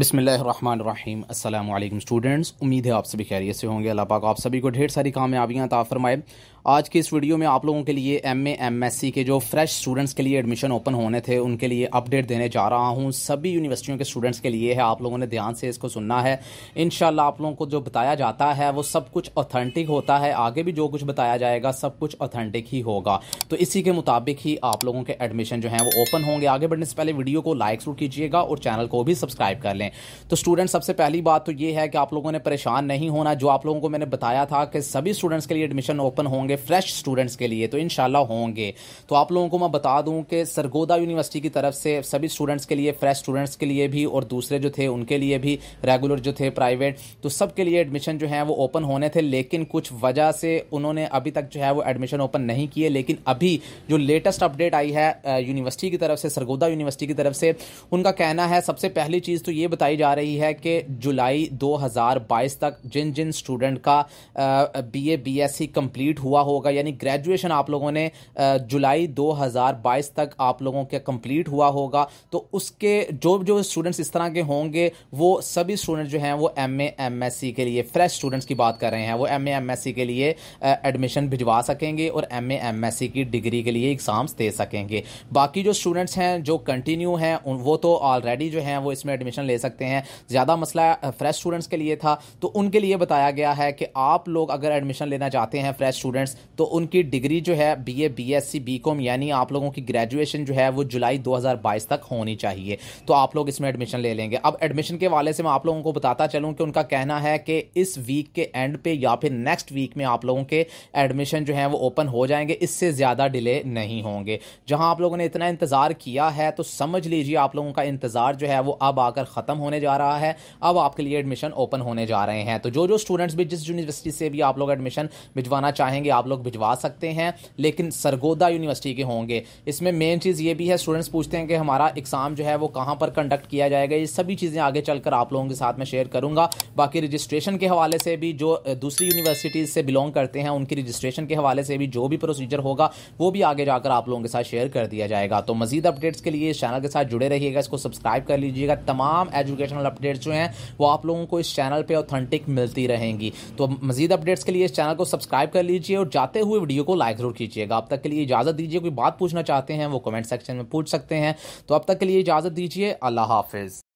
बिसमीम अल्लाम स्टूडेंट्स उम्मीद है आप सभी खैरियत से होंगे अल्लाह पाक आप सभी को ढेर सारी कामयाबियाँ ता फरमाए आज के इस वीडियो में आप लोगों के लिए एम एम एस सी के जो फ्रेश स्टूडेंट्स के लिए एडमिशन ओपन होने थे उनके लिए अपडेट देने जा रहा हूँ सभी यूनिवर्सिटियों के स्टूडेंट्स के लिए है आप लोगों ने ध्यान से इसको सुनना है इन आप लोगों को जो बताया जाता है वो सब कुछ ऑथेंटिक होता है आगे भी जो कुछ बताया जाएगा सब कुछ ऑथेंटिक ही होगा तो इसी के मुताबिक ही आप लोगों के एडमिशन जो है वो ओपन होंगे आगे बढ़ने से पहले वीडियो को लाइक जरूर कीजिएगा और चैनल को भी सब्सक्राइब कर लें हैं तो स्टूडेंट सबसे पहली बात तो ये है कि आप लोगों ने परेशान नहीं होना जो आप लोगों को मैंने बताया था कि सभी स्टूडेंट्स के लिए एडमिशन ओपन होंगे फ्रेश स्टूडेंट्स के लिए तो इन होंगे तो आप लोगों को मैं बता दूँ कि सरगोदा यूनिवर्सिटी की तरफ से सभी स्टूडेंट्स के लिए फ्रेश स्टूडेंट्स के लिए भी और दूसरे जो थे उनके लिए भी रेगुलर जो थे प्राइवेट तो सबके लिए एडमिशन जो है वो ओपन होने थे लेकिन कुछ वजह से उन्होंने अभी तक जो है वो एडमिशन ओपन नहीं किए लेकिन अभी जो लेटेस्ट अपडेट आई है यूनिवर्सिटी की तरफ से सरगोदा यूनिवर्सिटी की तरफ से उनका कहना है सबसे पहली चीज़ तो ये बताई जा रही है कि जुलाई 2022 तक जिन जिन स्टूडेंट का बीए बीएससी कंप्लीट हुआ होगा यानी ग्रेजुएशन आप लोगों ने जुलाई 2022 तक आप लोगों के कंप्लीट हुआ होगा तो उसके जो जो स्टूडेंट्स इस तरह के होंगे वो सभी स्टूडेंट जो हैं वो एम सी के लिए फ्रेश स्टूडेंट्स की बात कर रहे हैं वो एम सी के लिए एडमिशन भिजवा सकेंगे और एम सी की डिग्री के लिए एग्ज़ाम्स दे सकेंगे बाकी जो स्टूडेंट्स हैं जो कंटिन्यू हैं वो तो ऑलरेडी जो हैं वो इसमें एडमिशन ले सकते हैं ज़्यादा मसला फ्रेश स्टूडेंट्स के लिए था तो उनके लिए बताया गया है कि आप लोग अगर एडमिशन लेना चाहते हैं फ्रेश स्टूडेंट्स तो उनकी डिग्री जो है बी ए बी यानी आप लोगों की ग्रेजुएशन जो है वो जुलाई दो तक होनी चाहिए तो आप लोग इसमें एडमिशन ले लेंगे अब एडमिशन के वाले से मैं आप लोगों को बताता चलूँ कि उनका कहना है कि इस वीक के एंड पे या फिर नेक्स्ट वीक में आप लोगों के एडमिशन जो है वो ओपन हो जाएंगे इससे ज़्यादा डिले नहीं होंगे जहाँ आप लोगों ने इतना इंतज़ार किया है तो समझ लीजिए आप लोगों का इंतज़ार जो है वो अब आकर ख़त्म ख़त्म होने जा रहा है अब आपके लिए एडमिशन ओपन होने जा रहे हैं तो जो जो स्टूडेंट्स भी जिस यूनिवर्सिटी से भी आप लोग एडमिशन भिजवाना चाहेंगे आप लोग भिजवा सकते हैं लेकिन सरगोदा यूनिवर्सिटी के होंगे इसमें मेन चीज़ ये भी है स्टूडेंट्स पूछते हैं कि हमारा एग्ज़ाम जो है वो कहां पर कंडक्ट किया जाएगा ये सभी चीज़ें आगे चलकर आप लोगों के साथ में शेयर करूंगा बाकी रजिस्ट्रेशन के हवाले से भी जो दूसरी यूनिवर्सिटीज़ से बिलोंग करते हैं उनकी रजिस्ट्रेशन के हवाले से भी जो भी प्रोसीजर होगा वो भी आगे जाकर आप लोगों के साथ शेयर कर दिया जाएगा तो मजीद अपडेट्स के लिए इस चैनल के साथ जुड़े रहिएगा इसको सब्सक्राइब कर लीजिएगा तमाम एजुकेशनल अपडेट्स जो हैं वो आप लोगों को इस चैनल पर ऑथेंटिक मिलती रहेंगी तो मजीद अपडेट्स के लिए इस चैनल को सब्सक्राइब कर लीजिए और जाते हुए वीडियो को लाइक जरूर कीजिएगा अब तक के लिए इजाज़त दीजिए कोई बात पूछना चाहते हैं वो कमेंट सेक्शन में पूछ सकते हैं तो अब तक के लिए इजाज़त दीजिए अल्लाह हाफिज़